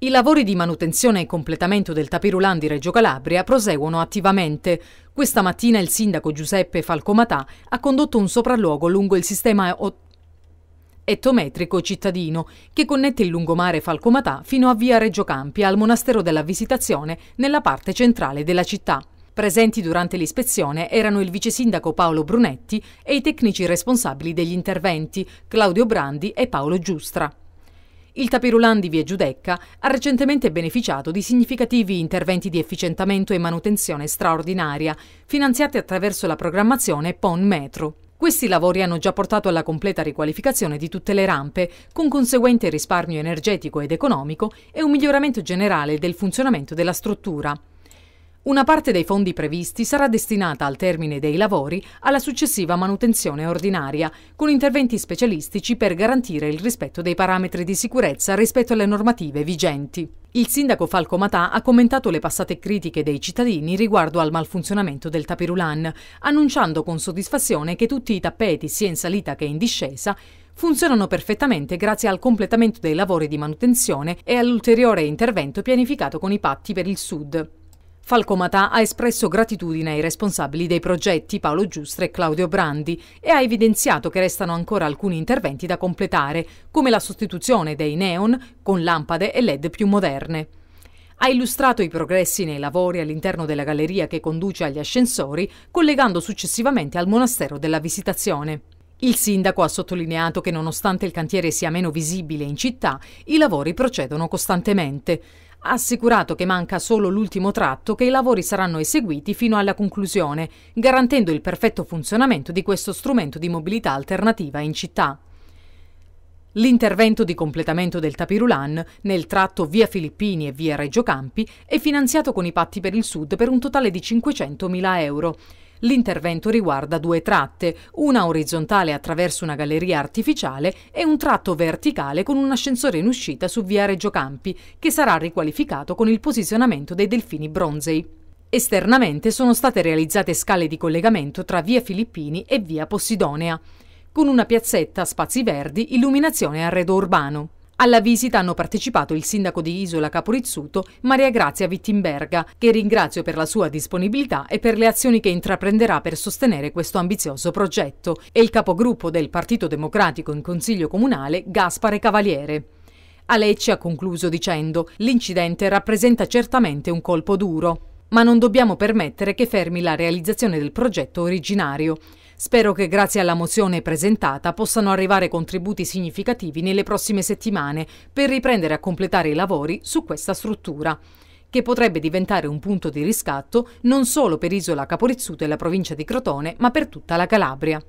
I lavori di manutenzione e completamento del tapirulan di Reggio Calabria proseguono attivamente. Questa mattina il sindaco Giuseppe Falcomatà ha condotto un sopralluogo lungo il sistema ettometrico cittadino che connette il lungomare Falcomatà fino a via Reggio Campi al monastero della Visitazione nella parte centrale della città. Presenti durante l'ispezione erano il vice sindaco Paolo Brunetti e i tecnici responsabili degli interventi Claudio Brandi e Paolo Giustra. Il Tapirulan di Via Giudecca ha recentemente beneficiato di significativi interventi di efficientamento e manutenzione straordinaria, finanziati attraverso la programmazione PON Metro. Questi lavori hanno già portato alla completa riqualificazione di tutte le rampe, con conseguente risparmio energetico ed economico e un miglioramento generale del funzionamento della struttura. Una parte dei fondi previsti sarà destinata al termine dei lavori alla successiva manutenzione ordinaria, con interventi specialistici per garantire il rispetto dei parametri di sicurezza rispetto alle normative vigenti. Il sindaco Falco Matà ha commentato le passate critiche dei cittadini riguardo al malfunzionamento del tapirulan, annunciando con soddisfazione che tutti i tappeti, sia in salita che in discesa, funzionano perfettamente grazie al completamento dei lavori di manutenzione e all'ulteriore intervento pianificato con i patti per il Sud. Falcomatà ha espresso gratitudine ai responsabili dei progetti Paolo Giustre e Claudio Brandi e ha evidenziato che restano ancora alcuni interventi da completare, come la sostituzione dei neon con lampade e LED più moderne. Ha illustrato i progressi nei lavori all'interno della galleria che conduce agli ascensori, collegando successivamente al monastero della Visitazione. Il sindaco ha sottolineato che nonostante il cantiere sia meno visibile in città, i lavori procedono costantemente. Ha assicurato che manca solo l'ultimo tratto che i lavori saranno eseguiti fino alla conclusione, garantendo il perfetto funzionamento di questo strumento di mobilità alternativa in città. L'intervento di completamento del Tapirulan nel tratto via Filippini e via Reggio Campi è finanziato con i patti per il Sud per un totale di 500.000 euro. L'intervento riguarda due tratte, una orizzontale attraverso una galleria artificiale e un tratto verticale con un ascensore in uscita su via Reggio Campi, che sarà riqualificato con il posizionamento dei delfini bronzei. Esternamente sono state realizzate scale di collegamento tra via Filippini e via Possidonea, con una piazzetta, spazi verdi, illuminazione e arredo urbano. Alla visita hanno partecipato il sindaco di Isola Caporizzuto, Maria Grazia Wittenberga, che ringrazio per la sua disponibilità e per le azioni che intraprenderà per sostenere questo ambizioso progetto, e il capogruppo del Partito Democratico in Consiglio Comunale, Gaspare Cavaliere. Alecci ha concluso dicendo «L'incidente rappresenta certamente un colpo duro, ma non dobbiamo permettere che fermi la realizzazione del progetto originario». Spero che grazie alla mozione presentata possano arrivare contributi significativi nelle prossime settimane per riprendere a completare i lavori su questa struttura che potrebbe diventare un punto di riscatto non solo per Isola Caporizzuto e la provincia di Crotone, ma per tutta la Calabria.